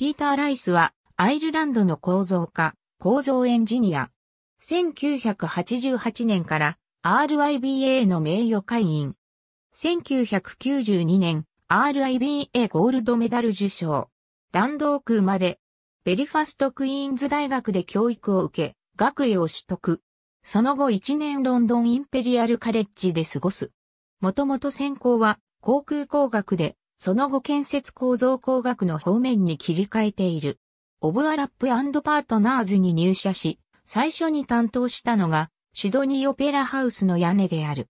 ピーター・ライスは、アイルランドの構造家、構造エンジニア。1988年から RIBA の名誉会員。1992年、RIBA ゴールドメダル受賞。弾道区生まれ。ベリファストクイーンズ大学で教育を受け、学位を取得。その後1年ロンドンインペリアルカレッジで過ごす。もともと専攻は航空工学で、その後建設構造工学の方面に切り替えている。オブアラップパートナーズに入社し、最初に担当したのが、シュドニーオペラハウスの屋根である。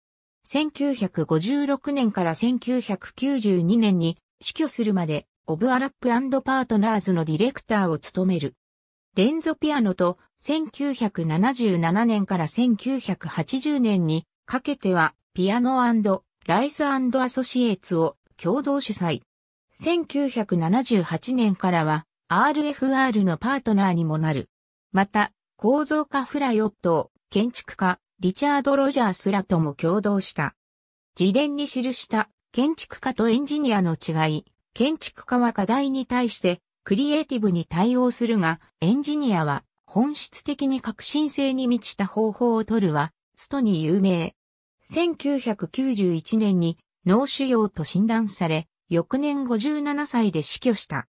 1956年から1992年に死去するまで、オブアラップパートナーズのディレクターを務める。レンゾピアノと1977年から1980年にかけてはピアノライスアソシエーツを共同主催。1978年からは RFR のパートナーにもなる。また、構造家フラヨット、建築家、リチャード・ロジャースらとも共同した。自伝に記した建築家とエンジニアの違い、建築家は課題に対してクリエイティブに対応するが、エンジニアは本質的に革新性に満ちた方法を取るは、ストに有名。1991年に脳腫瘍と診断され、翌年57歳で死去した。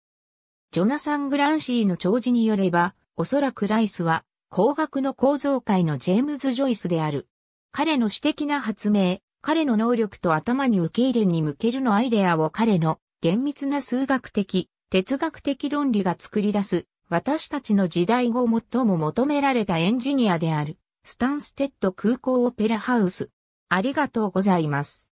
ジョナサン・グランシーの長寿によれば、おそらくライスは、工学の構造界のジェームズ・ジョイスである。彼の私的な発明、彼の能力と頭に受け入れに向けるのアイデアを彼の厳密な数学的、哲学的論理が作り出す、私たちの時代後最も求められたエンジニアである、スタンステッド空港オペラハウス。ありがとうございます。